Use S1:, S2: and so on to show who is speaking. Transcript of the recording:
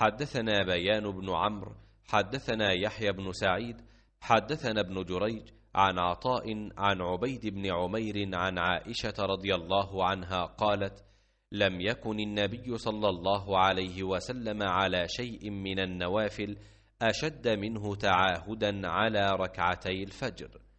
S1: حدثنا بيان بن عمرو حدثنا يحيى بن سعيد حدثنا ابن جريج عن عطاء عن عبيد بن عمير عن عائشه رضي الله عنها قالت لم يكن النبي صلى الله عليه وسلم على شيء من النوافل اشد منه تعاهدا على ركعتي الفجر